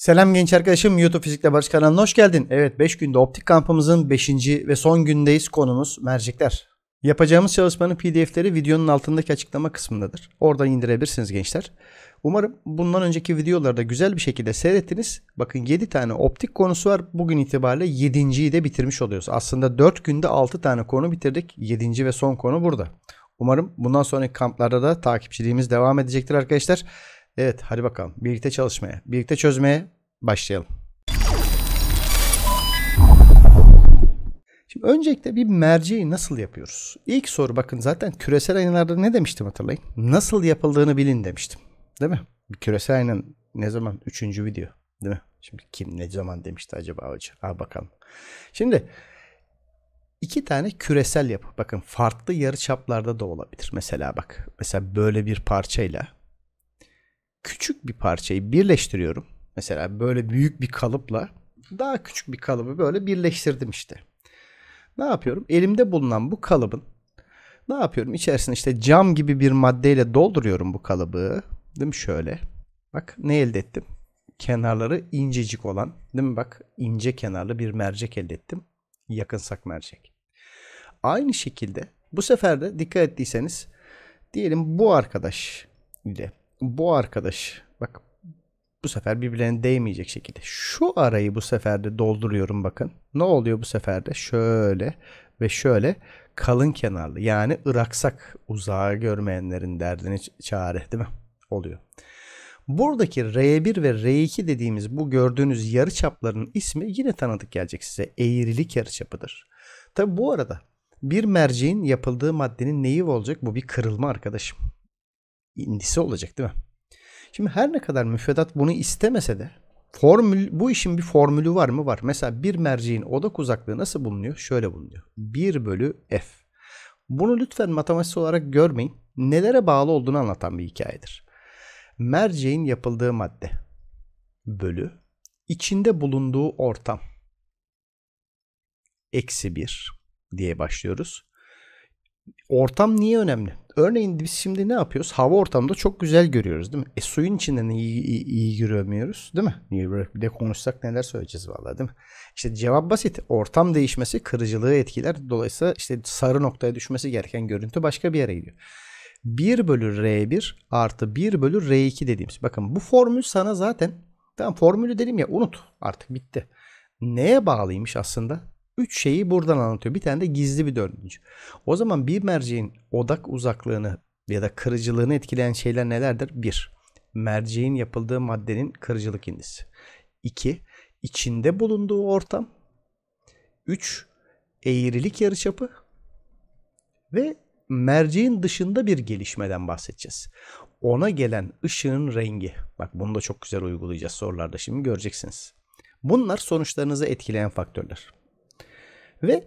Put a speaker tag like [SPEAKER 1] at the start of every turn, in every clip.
[SPEAKER 1] Selam genç arkadaşım YouTube Fizikle Barış kanalına hoş geldin. Evet 5 günde optik kampımızın 5. ve son gündeyiz konumuz mercekler. Yapacağımız çalışmanın pdf'leri videonun altındaki açıklama kısmındadır. Oradan indirebilirsiniz gençler. Umarım bundan önceki videolarda güzel bir şekilde seyrettiniz. Bakın 7 tane optik konusu var. Bugün itibariyle 7.yi de bitirmiş oluyoruz. Aslında 4 günde 6 tane konu bitirdik. 7. ve son konu burada. Umarım bundan sonraki kamplarda da takipçiliğimiz devam edecektir arkadaşlar. Arkadaşlar. Evet hadi bakalım birlikte çalışmaya, birlikte çözmeye başlayalım. Şimdi öncelikle bir merceği nasıl yapıyoruz? İlk soru bakın zaten küresel aynalarda ne demiştim hatırlayın? Nasıl yapıldığını bilin demiştim. Değil mi? Bir küresel aynanın ne zaman? Üçüncü video. Değil mi? Şimdi kim ne zaman demişti acaba hoca? Al bakalım. Şimdi iki tane küresel yapı. Bakın farklı yarı çaplarda da olabilir. Mesela bak. Mesela böyle bir parçayla küçük bir parçayı birleştiriyorum. Mesela böyle büyük bir kalıpla daha küçük bir kalıbı böyle birleştirdim işte. Ne yapıyorum? Elimde bulunan bu kalıbın ne yapıyorum? İçerisine işte cam gibi bir maddeyle dolduruyorum bu kalıbı. Değil mi şöyle? Bak ne elde ettim? Kenarları incecik olan, değil mi? Bak ince kenarlı bir mercek elde ettim. Yakınsak mercek. Aynı şekilde bu sefer de dikkat ettiyseniz diyelim bu arkadaş ile bu arkadaş bak bu sefer birbirlerine değmeyecek şekilde. Şu arayı bu sefer de dolduruyorum bakın. Ne oluyor bu sefer de? Şöyle ve şöyle kalın kenarlı yani ıraksak uzağa görmeyenlerin derdini çare değil mi? Oluyor. Buradaki R1 ve R2 dediğimiz bu gördüğünüz yarı çapların ismi yine tanıdık gelecek size. Eğrilik yarı çapıdır. Tabi bu arada bir merceğin yapıldığı maddenin neyi olacak? Bu bir kırılma arkadaşım indisi olacak değil mi? Şimdi her ne kadar müfredat bunu istemese de formül bu işin bir formülü var mı? Var. Mesela bir merceğin odak uzaklığı nasıl bulunuyor? Şöyle bulunuyor. 1 bölü f. Bunu lütfen matematik olarak görmeyin. Nelere bağlı olduğunu anlatan bir hikayedir. Merceğin yapıldığı madde bölü içinde bulunduğu ortam eksi 1 diye başlıyoruz. Ortam niye önemli? Örneğin biz şimdi ne yapıyoruz? Hava ortamında çok güzel görüyoruz değil mi? E suyun içinden iyi, iyi, iyi göremiyoruz değil mi? Niye böyle bir de konuşsak neler söyleyeceğiz vallahi değil mi? İşte cevap basit. Ortam değişmesi kırıcılığı etkiler. Dolayısıyla işte sarı noktaya düşmesi gereken görüntü başka bir yere gidiyor. 1 bölü R1 artı 1 bölü R2 dediğimiz. Bakın bu formül sana zaten tamam formülü dedim ya unut artık bitti. Neye bağlıymış aslında? Üç şeyi buradan anlatıyor. Bir tane de gizli bir dördüncü. O zaman bir merceğin odak uzaklığını ya da kırıcılığını etkileyen şeyler nelerdir? Bir, merceğin yapıldığı maddenin kırıcılık indisi. İki, içinde bulunduğu ortam. Üç, eğrilik yarıçapı. Ve merceğin dışında bir gelişmeden bahsedeceğiz. Ona gelen ışığın rengi. Bak bunu da çok güzel uygulayacağız sorularda şimdi göreceksiniz. Bunlar sonuçlarınızı etkileyen faktörler. Ve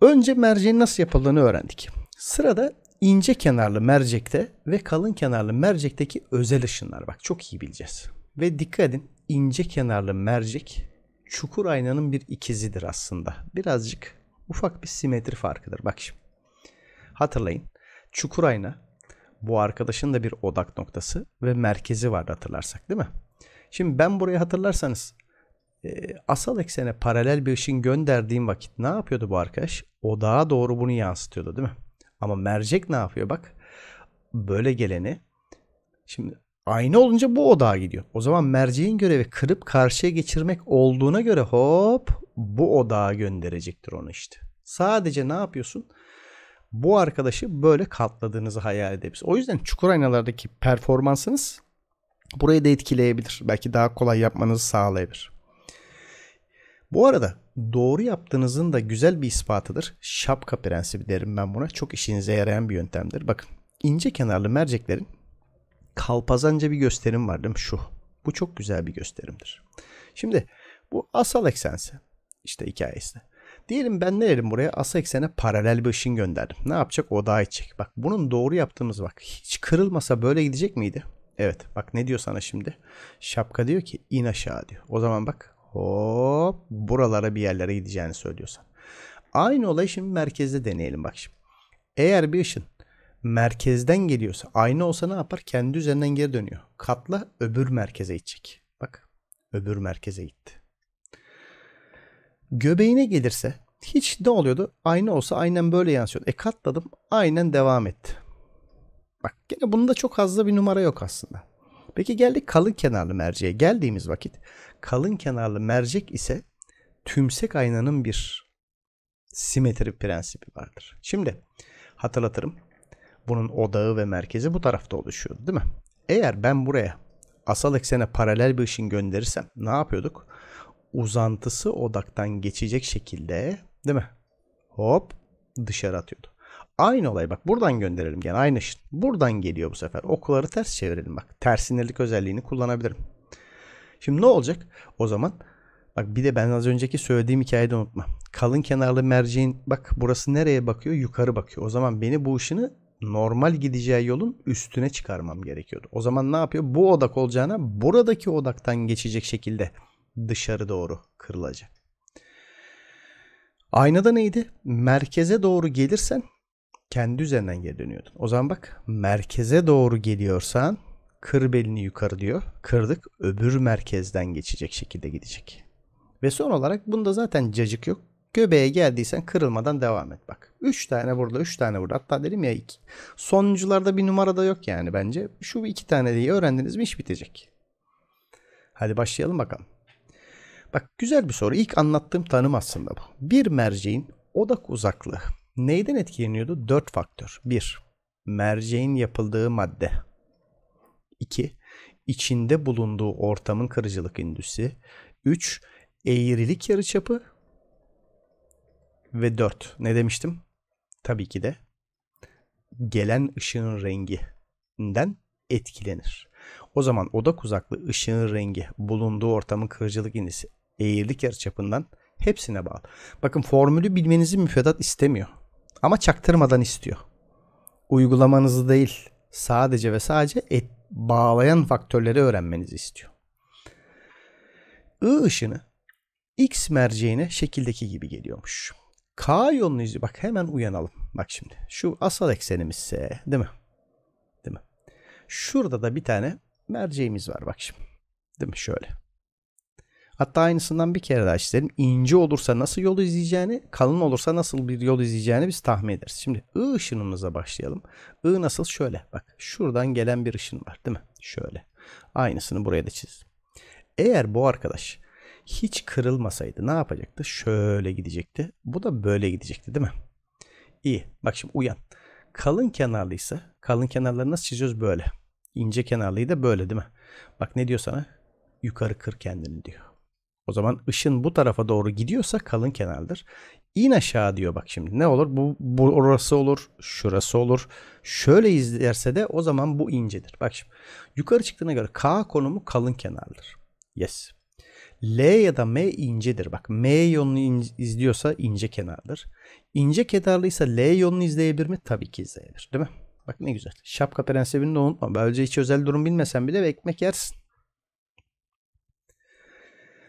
[SPEAKER 1] önce merceğin nasıl yapıldığını öğrendik. Sırada ince kenarlı mercekte ve kalın kenarlı mercekteki özel ışınlar. Bak çok iyi bileceğiz. Ve dikkat edin ince kenarlı mercek çukur aynanın bir ikizidir aslında. Birazcık ufak bir simetri farkıdır. Bak şimdi. Hatırlayın. Çukur ayna bu arkadaşın da bir odak noktası ve merkezi vardı hatırlarsak değil mi? Şimdi ben burayı hatırlarsanız ee, asal eksene paralel bir ışın gönderdiğim vakit ne yapıyordu bu arkadaş? Odağa doğru bunu yansıtıyordu değil mi? Ama mercek ne yapıyor bak? Böyle geleni şimdi aynı olunca bu odağa gidiyor. O zaman merceğin görevi kırıp karşıya geçirmek olduğuna göre hop bu odağa gönderecektir onu işte. Sadece ne yapıyorsun? Bu arkadaşı böyle katladığınızı hayal edebilirsiniz. O yüzden çukur aynalardaki performansınız burayı da etkileyebilir. Belki daha kolay yapmanızı sağlayabilir. Bu arada doğru yaptığınızın da güzel bir ispatıdır. Şapka prensibi derim ben buna. Çok işinize yarayan bir yöntemdir. Bakın ince kenarlı merceklerin kalpazanca bir gösterim var değil mi? Şu. Bu çok güzel bir gösterimdir. Şimdi bu asal eksense işte hikayesi. Diyelim ben ne dedim buraya? Asal eksene paralel bir ışın gönderdim. Ne yapacak? O daha içecek. Bak bunun doğru yaptığımız bak. Hiç kırılmasa böyle gidecek miydi? Evet. Bak ne diyor sana şimdi? Şapka diyor ki in aşağı diyor. O zaman bak hop buralara bir yerlere gideceğini söylüyorsan. Aynı olayı şimdi merkezde deneyelim bak şimdi. Eğer bir ışın merkezden geliyorsa aynı olsa ne yapar? Kendi üzerinden geri dönüyor. Katla öbür merkeze gidecek. Bak öbür merkeze gitti. Göbeğine gelirse hiç ne oluyordu? Aynı olsa aynen böyle yansıyordu. E katladım aynen devam etti. Bak gene bunda çok fazla bir numara yok aslında. Peki geldik kalın kenarlı merceğe. Geldiğimiz vakit kalın kenarlı mercek ise tümsek aynanın bir simetri prensibi vardır. Şimdi hatırlatırım. Bunun odağı ve merkezi bu tarafta oluşuyordu değil mi? Eğer ben buraya asal eksene paralel bir ışın gönderirsem ne yapıyorduk? Uzantısı odaktan geçecek şekilde değil mi? Hop dışarı atıyordu. Aynı olay bak buradan gönderelim gene aynı şey. Buradan geliyor bu sefer. Okuları ters çevirelim bak. tersinirlik özelliğini kullanabilirim. Şimdi ne olacak? O zaman bak bir de ben az önceki söylediğim hikayede unutma. Kalın kenarlı merceğin bak burası nereye bakıyor? Yukarı bakıyor. O zaman beni bu ışını normal gideceği yolun üstüne çıkarmam gerekiyordu. O zaman ne yapıyor? Bu odak olacağına buradaki odaktan geçecek şekilde dışarı doğru kırılacak. Aynada neydi? Merkeze doğru gelirsen kendi üzerinden geri dönüyordun. O zaman bak merkeze doğru geliyorsan kır belini yukarı diyor. Kırdık öbür merkezden geçecek şekilde gidecek. Ve son olarak bunda zaten cacık yok. Göbeğe geldiysen kırılmadan devam et bak. 3 tane burada 3 tane burada hatta dedim ya iki. Sonuncularda bir numara da yok yani bence. Şu iki tane diye öğrendiniz mi iş bitecek. Hadi başlayalım bakalım. Bak güzel bir soru. İlk anlattığım tanım aslında bu. Bir merceğin odak uzaklığı Neyden etkileniyordu? 4 faktör. 1. Merceğin yapıldığı madde. 2. İçinde bulunduğu ortamın kırıcılık indüsü. 3. Eğrilik yarıçapı. Ve 4. Ne demiştim? Tabii ki de gelen ışığın renginden etkilenir. O zaman odak uzaklığı ışığın rengi bulunduğu ortamın kırıcılık indisi eğrilik yarıçapından hepsine bağlı. Bakın formülü bilmenizi müfredat istemiyor. Ama çaktırmadan istiyor. Uygulamanızı değil sadece ve sadece et, bağlayan faktörleri öğrenmenizi istiyor. I ışını X merceğine şekildeki gibi geliyormuş. K yolunu izliyor. Bak hemen uyanalım. Bak şimdi. Şu asal eksenimizse değil mi? Değil mi? Şurada da bir tane merceğimiz var bak şimdi. Değil mi? Şöyle. Hatta aynısından bir kere daha işlerim. İnce olursa nasıl yol izleyeceğini, kalın olursa nasıl bir yol izleyeceğini biz tahmin ederiz. Şimdi I ışınımıza başlayalım. I nasıl? Şöyle bak. Şuradan gelen bir ışın var değil mi? Şöyle. Aynısını buraya da çiz. Eğer bu arkadaş hiç kırılmasaydı ne yapacaktı? Şöyle gidecekti. Bu da böyle gidecekti değil mi? İyi. Bak şimdi uyan. Kalın kenarlıysa kalın kenarları nasıl çiziyoruz? Böyle. İnce kenarlıyı da böyle değil mi? Bak ne diyor sana? Yukarı kır kendini diyor. O zaman ışın bu tarafa doğru gidiyorsa kalın kenardır. İn aşağı diyor bak şimdi ne olur bu, bu orası olur şurası olur. Şöyle izlerse de o zaman bu incedir. Bak şimdi yukarı çıktığına göre K konumu kalın kenardır. Yes. L ya da M incedir. Bak M yolunu in- izliyorsa ince kenardır. İnce kenarlıysa L yolunu izleyebilir mi? Tabii ki izleyebilir değil mi? Bak ne güzel. Şapka prensibini de unutma. Böylece hiç özel durum bilmesen bile ekmek yersin.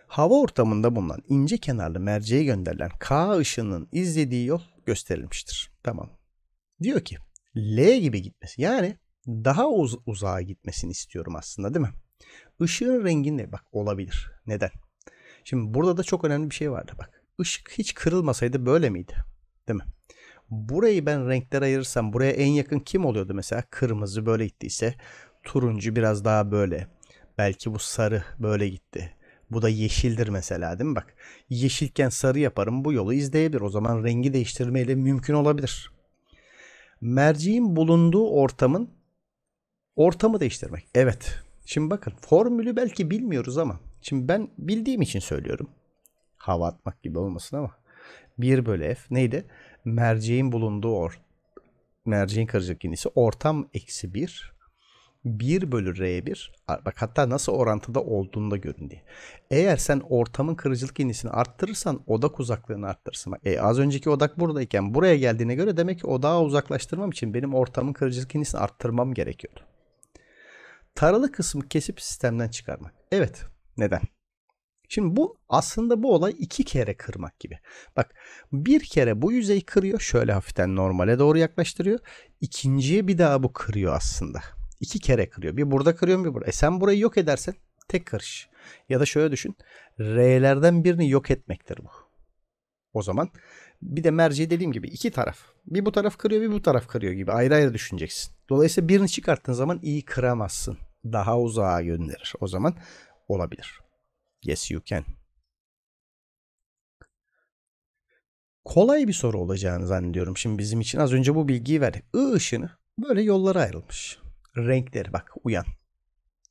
[SPEAKER 1] Hava ortamında bulunan ince kenarlı merceğe gönderilen K ışının izlediği yol gösterilmiştir. Tamam. Diyor ki L gibi gitmesi. Yani daha uz uzağa gitmesini istiyorum aslında değil mi? Işığın rengi ne? Bak olabilir. Neden? Şimdi burada da çok önemli bir şey vardı bak. Işık hiç kırılmasaydı böyle miydi? Değil mi? Burayı ben renkler ayırırsam buraya en yakın kim oluyordu mesela? Kırmızı böyle gittiyse turuncu biraz daha böyle. Belki bu sarı böyle gitti. Bu da yeşildir mesela değil mi bak. Yeşilken sarı yaparım bu yolu izleyebilir. O zaman rengi değiştirmeyle mümkün olabilir. Merceğin bulunduğu ortamın ortamı değiştirmek. Evet. Şimdi bakın formülü belki bilmiyoruz ama şimdi ben bildiğim için söylüyorum. Hava atmak gibi olmasın ama 1 bölü f neydi? Merceğin bulunduğu or merceğin karışık cinsi ortam eksi 1 1 bölü R1 bak hatta nasıl orantıda olduğunu da görün diye. Eğer sen ortamın kırıcılık indisini arttırırsan odak uzaklığını arttırırsın. e, az önceki odak buradayken buraya geldiğine göre demek ki odağı uzaklaştırmam için benim ortamın kırıcılık indisini arttırmam gerekiyordu. Taralı kısmı kesip sistemden çıkarmak. Evet neden? Şimdi bu aslında bu olay iki kere kırmak gibi. Bak bir kere bu yüzeyi kırıyor şöyle hafiften normale doğru yaklaştırıyor. İkinciye bir daha bu kırıyor aslında iki kere kırıyor. Bir burada kırıyorum, bir burada. E sen burayı yok edersen tek karış. Ya da şöyle düşün. R'lerden birini yok etmektir bu. O zaman bir de merci dediğim gibi iki taraf. Bir bu taraf kırıyor bir bu taraf kırıyor gibi ayrı ayrı düşüneceksin. Dolayısıyla birini çıkarttığın zaman iyi kıramazsın. Daha uzağa gönderir. O zaman olabilir. Yes you can. Kolay bir soru olacağını zannediyorum şimdi bizim için. Az önce bu bilgiyi verdik. I ışını böyle yollara ayrılmış renkleri bak uyan.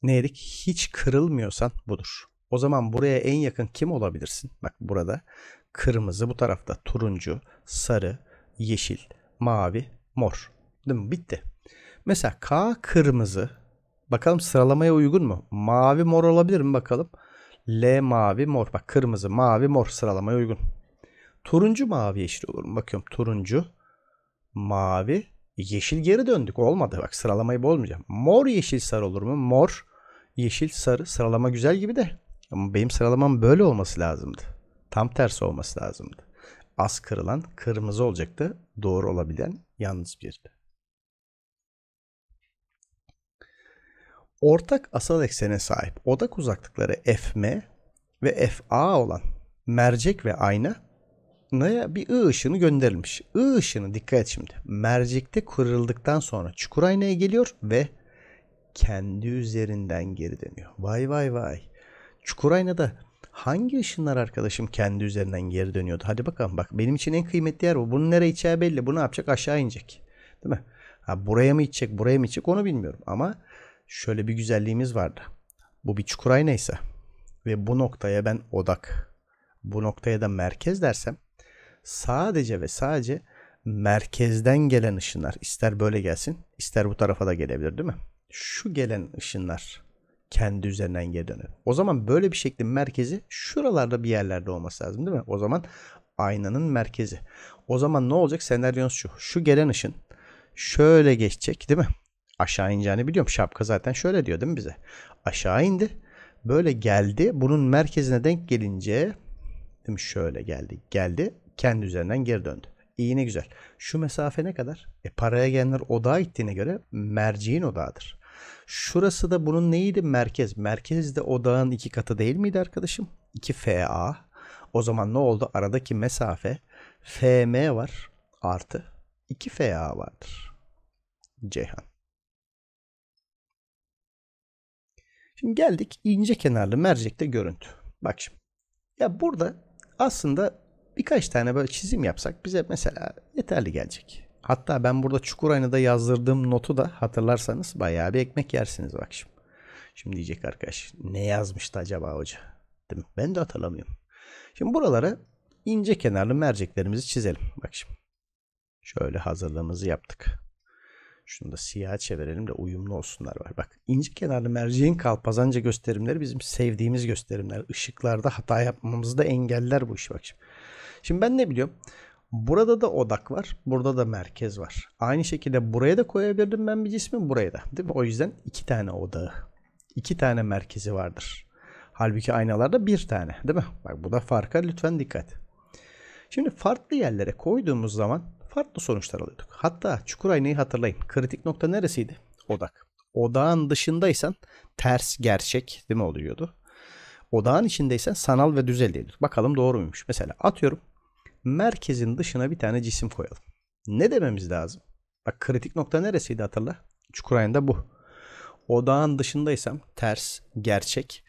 [SPEAKER 1] Ne dedik? Hiç kırılmıyorsan budur. O zaman buraya en yakın kim olabilirsin? Bak burada kırmızı bu tarafta turuncu, sarı, yeşil, mavi, mor. Değil mi? Bitti. Mesela K kırmızı. Bakalım sıralamaya uygun mu? Mavi mor olabilir mi bakalım? L mavi mor. Bak kırmızı mavi mor sıralamaya uygun. Turuncu mavi yeşil olur mu? Bakıyorum turuncu mavi Yeşil geri döndük. Olmadı. Bak sıralamayı bozmayacağım. Mor yeşil sarı olur mu? Mor yeşil sarı sıralama güzel gibi de. Ama benim sıralamam böyle olması lazımdı. Tam tersi olması lazımdı. Az kırılan kırmızı olacaktı. Doğru olabilen yalnız birdi. Ortak asal eksene sahip odak uzaklıkları FM ve FA olan mercek ve ayna hattına bir I ışını gönderilmiş. I ışını dikkat et şimdi. Mercekte kırıldıktan sonra çukur aynaya geliyor ve kendi üzerinden geri dönüyor. Vay vay vay. Çukur aynada hangi ışınlar arkadaşım kendi üzerinden geri dönüyordu? Hadi bakalım bak benim için en kıymetli yer bu. Bunun nereye içeceği belli. Bu ne yapacak? Aşağı inecek. Değil mi? Ha, buraya mı içecek, buraya mı içecek onu bilmiyorum. Ama şöyle bir güzelliğimiz vardı. Bu bir çukur aynaysa ve bu noktaya ben odak, bu noktaya da merkez dersem sadece ve sadece merkezden gelen ışınlar ister böyle gelsin ister bu tarafa da gelebilir değil mi? Şu gelen ışınlar kendi üzerinden geri dönüyor. O zaman böyle bir şeklin merkezi şuralarda bir yerlerde olması lazım değil mi? O zaman aynanın merkezi. O zaman ne olacak? Senaryonuz şu. Şu gelen ışın şöyle geçecek değil mi? Aşağı ineceğini biliyorum. Şapka zaten şöyle diyor değil mi bize? Aşağı indi. Böyle geldi. Bunun merkezine denk gelince değil mi? şöyle geldi. Geldi kendi üzerinden geri döndü. İyi ne güzel. Şu mesafe ne kadar? E paraya gelenler odağa gittiğine göre merceğin odağıdır. Şurası da bunun neydi? Merkez. Merkez de odağın iki katı değil miydi arkadaşım? 2 FA. O zaman ne oldu? Aradaki mesafe FM var artı 2 FA vardır. Ceyhan. Şimdi geldik ince kenarlı mercekte görüntü. Bak şimdi. Ya burada aslında birkaç tane böyle çizim yapsak bize mesela yeterli gelecek. Hatta ben burada çukur aynada yazdırdığım notu da hatırlarsanız bayağı bir ekmek yersiniz bak şimdi. Şimdi diyecek arkadaş ne yazmıştı acaba hoca? Değil mi? Ben de hatırlamıyorum. Şimdi buralara ince kenarlı merceklerimizi çizelim. Bak şimdi. Şöyle hazırlığımızı yaptık. Şunu da siyah çevirelim de uyumlu olsunlar var. Bak ince kenarlı merceğin kalpazanca gösterimleri bizim sevdiğimiz gösterimler. Işıklarda hata yapmamızı da engeller bu iş bak şimdi. Şimdi ben ne biliyorum? Burada da odak var. Burada da merkez var. Aynı şekilde buraya da koyabilirdim ben bir cismi buraya da. Değil mi? O yüzden iki tane odağı. iki tane merkezi vardır. Halbuki aynalarda bir tane değil mi? Bak bu da farka lütfen dikkat. Şimdi farklı yerlere koyduğumuz zaman farklı sonuçlar alıyorduk. Hatta çukur aynayı hatırlayın. Kritik nokta neresiydi? Odak. Odağın dışındaysan ters gerçek değil mi oluyordu? odağın içindeysen sanal ve düz elde Bakalım doğru muymuş? Mesela atıyorum merkezin dışına bir tane cisim koyalım. Ne dememiz lazım? Bak kritik nokta neresiydi hatırla? Çukur ayında bu. Odağın dışındaysam ters, gerçek,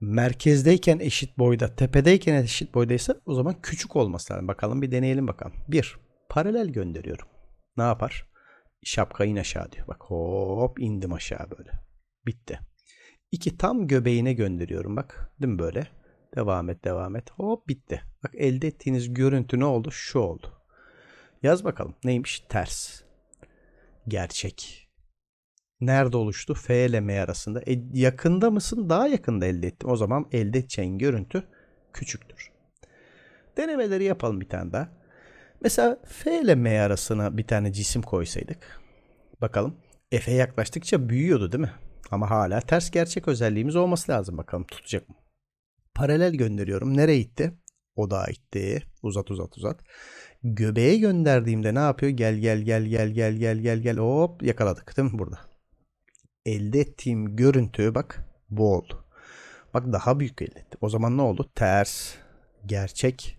[SPEAKER 1] merkezdeyken eşit boyda, tepedeyken eşit boydaysa o zaman küçük olması lazım. Bakalım bir deneyelim bakalım. Bir, paralel gönderiyorum. Ne yapar? Şapka in aşağı diyor. Bak hop indim aşağı böyle. Bitti. İki tam göbeğine gönderiyorum bak. Değil mi böyle? Devam et devam et. Hop bitti. Bak elde ettiğiniz görüntü ne oldu? Şu oldu. Yaz bakalım. Neymiş? Ters. Gerçek. Nerede oluştu? F ile M arasında. E, yakında mısın? Daha yakında elde ettim. O zaman elde edeceğin görüntü küçüktür. Denemeleri yapalım bir tane daha. Mesela F ile M arasına bir tane cisim koysaydık. Bakalım. F'e yaklaştıkça büyüyordu değil mi? Ama hala ters gerçek özelliğimiz olması lazım bakalım tutacak mı? Paralel gönderiyorum. Nereye gitti? Odağa gitti. Uzat uzat uzat. Göbeğe gönderdiğimde ne yapıyor? Gel gel gel gel gel gel gel gel hop yakaladık değil mi burada? Elde ettiğim görüntü bak bu oldu. Bak daha büyük elde etti. O zaman ne oldu? Ters, gerçek,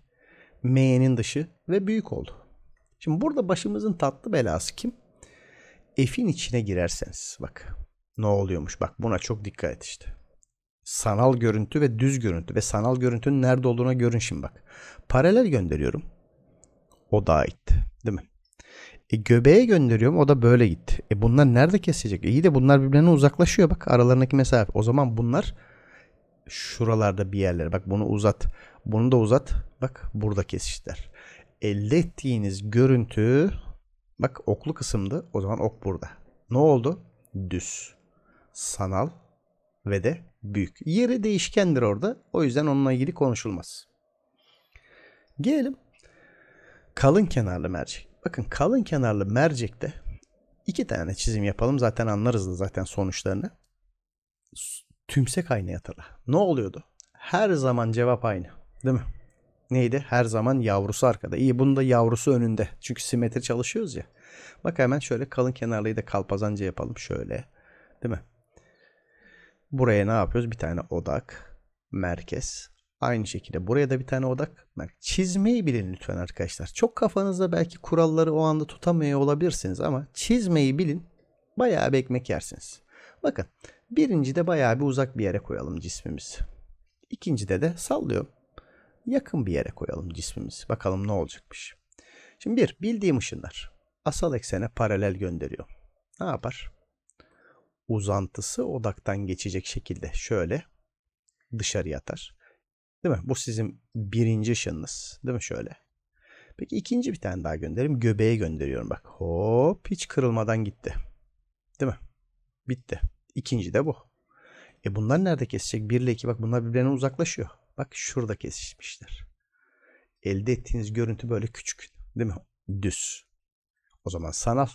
[SPEAKER 1] M'nin dışı ve büyük oldu. Şimdi burada başımızın tatlı belası kim? F'in içine girerseniz bak ne oluyormuş. Bak buna çok dikkat et işte. Sanal görüntü ve düz görüntü ve sanal görüntünün nerede olduğuna görün şimdi bak. Paralel gönderiyorum. O da gitti. Değil mi? E göbeğe gönderiyorum o da böyle gitti. E bunlar nerede kesecek? E iyi de bunlar birbirine uzaklaşıyor bak aralarındaki mesafe. O zaman bunlar şuralarda bir yerler. Bak bunu uzat. Bunu da uzat. Bak burada kesişler. Elde ettiğiniz görüntü bak oklu kısımdı. O zaman ok burada. Ne oldu? Düz sanal ve de büyük. Yeri değişkendir orada. O yüzden onunla ilgili konuşulmaz. Gelelim kalın kenarlı mercek. Bakın kalın kenarlı mercekte iki tane çizim yapalım zaten anlarız da zaten sonuçlarını. Tümsek aynı hatırla. Ne oluyordu? Her zaman cevap aynı. Değil mi? Neydi? Her zaman yavrusu arkada. İyi bunu da yavrusu önünde. Çünkü simetri çalışıyoruz ya. Bak hemen şöyle kalın kenarlıyı da kalpazanca yapalım şöyle. Değil mi? Buraya ne yapıyoruz? Bir tane odak, merkez. Aynı şekilde buraya da bir tane odak. Merkez. Çizmeyi bilin lütfen arkadaşlar. Çok kafanızda belki kuralları o anda tutamıyor olabilirsiniz ama çizmeyi bilin. Bayağı bir ekmek yersiniz. Bakın birinci de bayağı bir uzak bir yere koyalım cismimizi. İkincide de sallıyorum. Yakın bir yere koyalım cismimizi. Bakalım ne olacakmış. Şimdi bir bildiğim ışınlar asal eksene paralel gönderiyor. Ne yapar? uzantısı odaktan geçecek şekilde şöyle dışarı yatar, Değil mi? Bu sizin birinci ışınınız. Değil mi şöyle? Peki ikinci bir tane daha gönderim. Göbeğe gönderiyorum bak. Hop hiç kırılmadan gitti. Değil mi? Bitti. İkinci de bu. E bunlar nerede kesecek? 1 ile 2 bak bunlar birbirine uzaklaşıyor. Bak şurada kesişmişler. Elde ettiğiniz görüntü böyle küçük. Değil mi? Düz. O zaman sanal.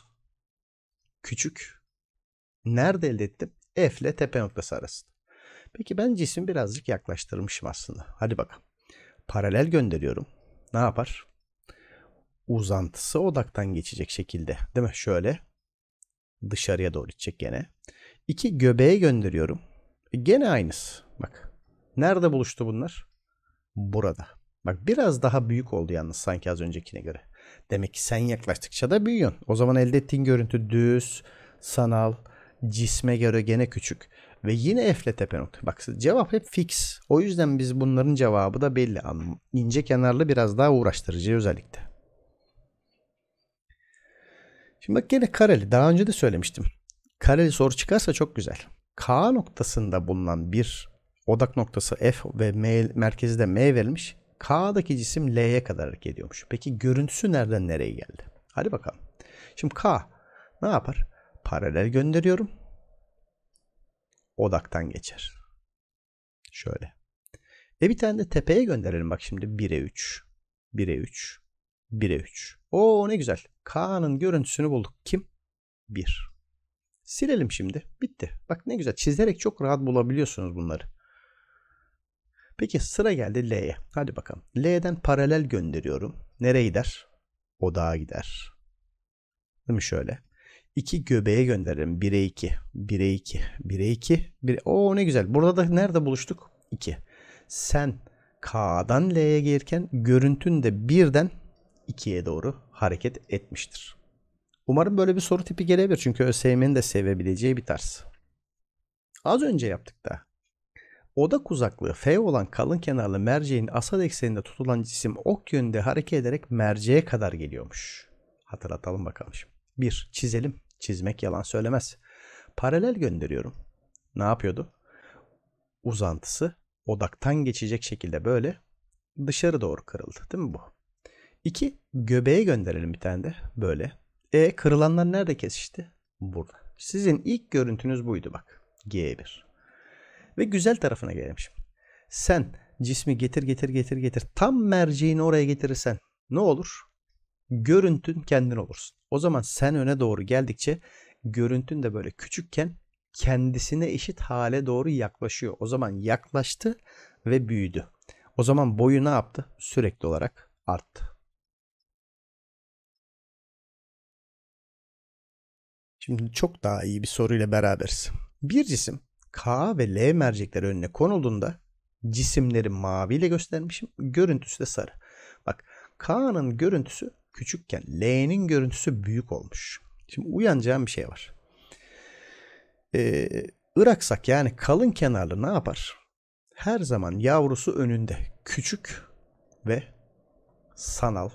[SPEAKER 1] Küçük Nerede elde ettim? F ile tepe noktası arasında. Peki ben cismi birazcık yaklaştırmışım aslında. Hadi bakalım. Paralel gönderiyorum. Ne yapar? Uzantısı odaktan geçecek şekilde. Değil mi? Şöyle dışarıya doğru gidecek gene. İki göbeğe gönderiyorum. E, gene aynısı. Bak. Nerede buluştu bunlar? Burada. Bak biraz daha büyük oldu yalnız sanki az öncekine göre. Demek ki sen yaklaştıkça da büyüyorsun. O zaman elde ettiğin görüntü düz, sanal, cisme göre gene küçük ve yine efle tepe noktası. Bak cevap hep fix. O yüzden biz bunların cevabı da belli. İnce kenarlı biraz daha uğraştırıcı özellikle. Şimdi bak gene kareli. Daha önce de söylemiştim. Kareli soru çıkarsa çok güzel. K noktasında bulunan bir odak noktası F ve M, merkezi de M verilmiş. K'daki cisim L'ye kadar hareket ediyormuş. Peki görüntüsü nereden nereye geldi? Hadi bakalım. Şimdi K ne yapar? paralel gönderiyorum. Odaktan geçer. Şöyle. Ve bir tane de tepeye gönderelim bak şimdi 1'e 3. 1'e 3. 1'e 3. Oo ne güzel. Kaan'ın görüntüsünü bulduk. Kim? 1. Silelim şimdi. Bitti. Bak ne güzel. Çizerek çok rahat bulabiliyorsunuz bunları. Peki sıra geldi L'ye. Hadi bakalım. L'den paralel gönderiyorum. Nereye gider? Odağa gider. Değil mi şöyle? 2 göbeğe gönderirim. 1'e 2. 1'e 2. 1'e 2. O ne güzel. Burada da nerede buluştuk? 2. Sen K'dan L'ye girken görüntün de birden 2'ye doğru hareket etmiştir. Umarım böyle bir soru tipi gelebilir. Çünkü ÖSYM'nin de sevebileceği bir tarz. Az önce yaptık da. Odak uzaklığı F olan kalın kenarlı merceğin asal ekseninde tutulan cisim ok yönde hareket ederek merceğe kadar geliyormuş. Hatırlatalım bakalım şimdi. 1. Çizelim. Çizmek yalan söylemez. Paralel gönderiyorum. Ne yapıyordu? Uzantısı odaktan geçecek şekilde böyle dışarı doğru kırıldı değil mi bu? İki, göbeğe gönderelim bir tane de böyle. E kırılanlar nerede kesişti? Burada. Sizin ilk görüntünüz buydu bak. G1. Ve güzel tarafına gelmişim. Sen cismi getir getir getir getir tam merceğini oraya getirirsen ne olur? görüntün kendin olursun. O zaman sen öne doğru geldikçe görüntün de böyle küçükken kendisine eşit hale doğru yaklaşıyor. O zaman yaklaştı ve büyüdü. O zaman boyu ne yaptı? Sürekli olarak arttı. Şimdi çok daha iyi bir soruyla beraberiz. Bir cisim K ve L mercekleri önüne konulduğunda cisimleri maviyle göstermişim. Görüntüsü de sarı. Bak K'nın görüntüsü küçükken L'nin görüntüsü büyük olmuş. Şimdi uyanacağım bir şey var. Ee, Iraksak yani kalın kenarlı ne yapar? Her zaman yavrusu önünde küçük ve sanal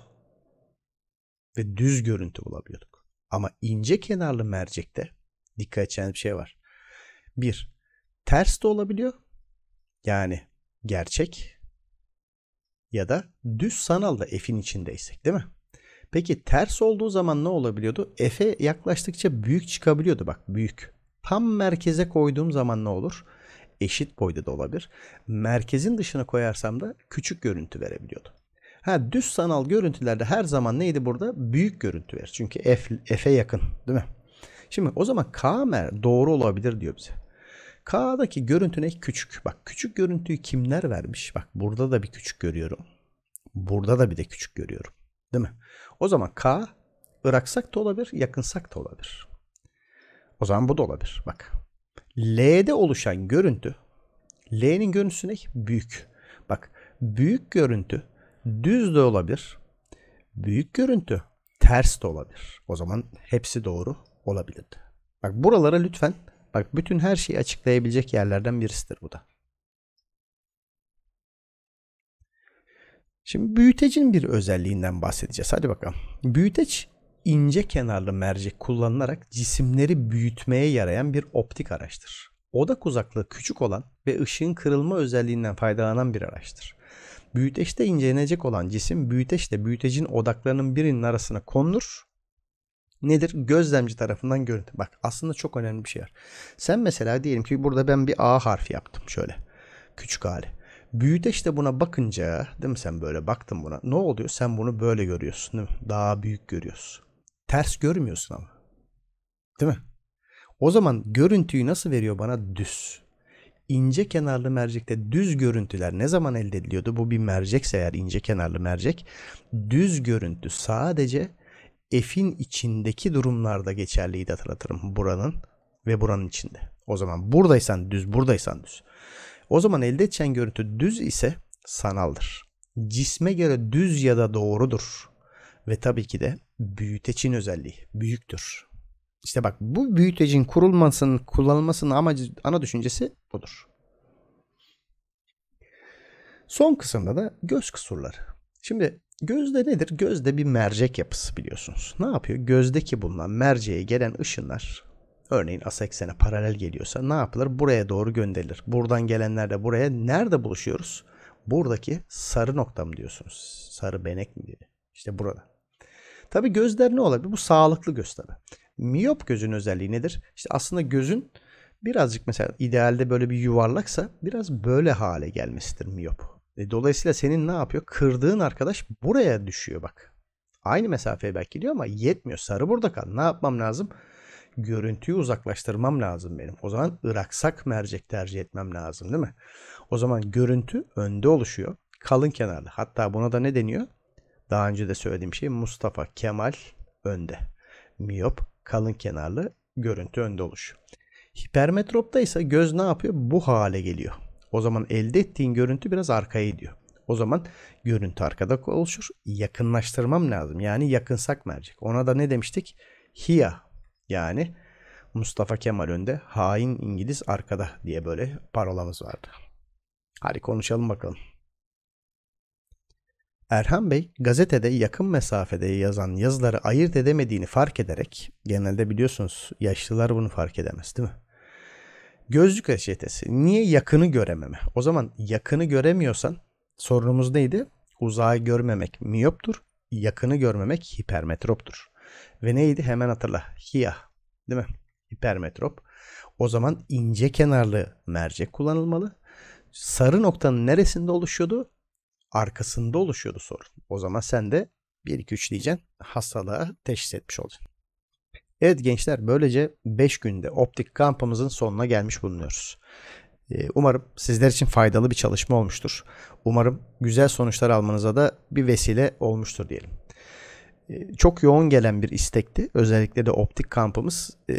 [SPEAKER 1] ve düz görüntü bulabiliyorduk. Ama ince kenarlı mercekte dikkat edeceğiniz bir şey var. Bir, ters de olabiliyor. Yani gerçek ya da düz sanal da F'in içindeysek değil mi? Peki ters olduğu zaman ne olabiliyordu? F'e yaklaştıkça büyük çıkabiliyordu bak büyük. Tam merkeze koyduğum zaman ne olur? Eşit boyda da olabilir. Merkezin dışına koyarsam da küçük görüntü verebiliyordu. Ha düz sanal görüntülerde her zaman neydi burada? Büyük görüntü verir. Çünkü F, F'e yakın değil mi? Şimdi o zaman K mer doğru olabilir diyor bize. K'daki görüntü ne? Küçük. Bak küçük görüntüyü kimler vermiş? Bak burada da bir küçük görüyorum. Burada da bir de küçük görüyorum. Değil mi? O zaman K iraksak da olabilir, yakınsak da olabilir. O zaman bu da olabilir. Bak. L'de oluşan görüntü L'nin görüntüsü ne? Büyük. Bak büyük görüntü düz de olabilir. Büyük görüntü ters de olabilir. O zaman hepsi doğru olabilirdi. Bak buralara lütfen bak bütün her şeyi açıklayabilecek yerlerden birisidir bu da. Şimdi büyütecin bir özelliğinden bahsedeceğiz. Hadi bakalım. Büyüteç ince kenarlı mercek kullanılarak cisimleri büyütmeye yarayan bir optik araçtır. Odak uzaklığı küçük olan ve ışığın kırılma özelliğinden faydalanan bir araçtır. Büyüteçte incelenecek olan cisim büyüteçle büyütecin odaklarının birinin arasına konulur. Nedir? Gözlemci tarafından görüntü. Bak aslında çok önemli bir şey var. Sen mesela diyelim ki burada ben bir A harfi yaptım şöyle. Küçük hali. Büyüdeş de buna bakınca değil mi sen böyle baktın buna ne oluyor sen bunu böyle görüyorsun değil mi? Daha büyük görüyorsun. Ters görmüyorsun ama. Değil mi? O zaman görüntüyü nasıl veriyor bana? Düz. İnce kenarlı mercekte düz görüntüler ne zaman elde ediliyordu? Bu bir mercekse eğer ince kenarlı mercek. Düz görüntü sadece f'in içindeki durumlarda geçerliydi hatırlatırım buranın ve buranın içinde. O zaman buradaysan düz, buradaysan düz. O zaman elde edeceğin görüntü düz ise sanaldır. Cisme göre düz ya da doğrudur. Ve tabii ki de büyütecin özelliği büyüktür. İşte bak bu büyütecin kurulmasının kullanılmasının amacı ana düşüncesi budur. Son kısımda da göz kusurları. Şimdi gözde nedir? Gözde bir mercek yapısı biliyorsunuz. Ne yapıyor? Gözdeki bulunan merceğe gelen ışınlar örneğin A80'e paralel geliyorsa ne yapılır? Buraya doğru gönderilir. Buradan gelenler de buraya nerede buluşuyoruz? Buradaki sarı noktam diyorsunuz. Sarı benek mi diye. İşte burada. Tabi gözler ne olabilir? Bu sağlıklı göz tabi. Miyop gözün özelliği nedir? İşte aslında gözün birazcık mesela idealde böyle bir yuvarlaksa biraz böyle hale gelmesidir miyop. E, dolayısıyla senin ne yapıyor? Kırdığın arkadaş buraya düşüyor bak. Aynı mesafeye belki gidiyor ama yetmiyor. Sarı burada kal. Ne yapmam lazım? görüntüyü uzaklaştırmam lazım benim. O zaman ıraksak mercek tercih etmem lazım değil mi? O zaman görüntü önde oluşuyor. Kalın kenarlı. Hatta buna da ne deniyor? Daha önce de söylediğim şey Mustafa Kemal önde. Miyop kalın kenarlı görüntü önde oluşuyor. Hipermetropta ise göz ne yapıyor? Bu hale geliyor. O zaman elde ettiğin görüntü biraz arkaya gidiyor. O zaman görüntü arkada oluşur. Yakınlaştırmam lazım. Yani yakınsak mercek. Ona da ne demiştik? Hia yani Mustafa Kemal önde, hain İngiliz arkada diye böyle parolamız vardı. Hadi konuşalım bakalım. Erhan Bey gazetede yakın mesafede yazan yazıları ayırt edemediğini fark ederek genelde biliyorsunuz yaşlılar bunu fark edemez değil mi? Gözlük reçetesi. Niye yakını görememe? O zaman yakını göremiyorsan sorunumuz neydi? Uzağı görmemek miyoptur, yakını görmemek hipermetroptur. Ve neydi? Hemen hatırla. Hiyah. Değil mi? Hipermetrop. O zaman ince kenarlı mercek kullanılmalı. Sarı noktanın neresinde oluşuyordu? Arkasında oluşuyordu sorun. O zaman sen de 1-2-3 diyeceksin. Hastalığa teşhis etmiş oldun. Evet gençler böylece 5 günde optik kampımızın sonuna gelmiş bulunuyoruz. Ee, umarım sizler için faydalı bir çalışma olmuştur. Umarım güzel sonuçlar almanıza da bir vesile olmuştur diyelim. E, çok yoğun gelen bir istekti. Özellikle de optik kampımız e,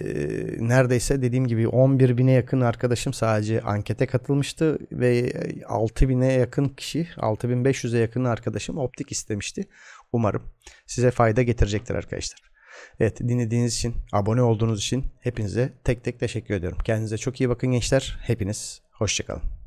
[SPEAKER 1] neredeyse dediğim gibi 11 bine yakın arkadaşım sadece ankete katılmıştı ve 6 e, bine yakın kişi 6500'e yakın arkadaşım optik istemişti. Umarım size fayda getirecektir arkadaşlar. Evet dinlediğiniz için abone olduğunuz için hepinize tek tek teşekkür ediyorum. Kendinize çok iyi bakın gençler. Hepiniz hoşçakalın.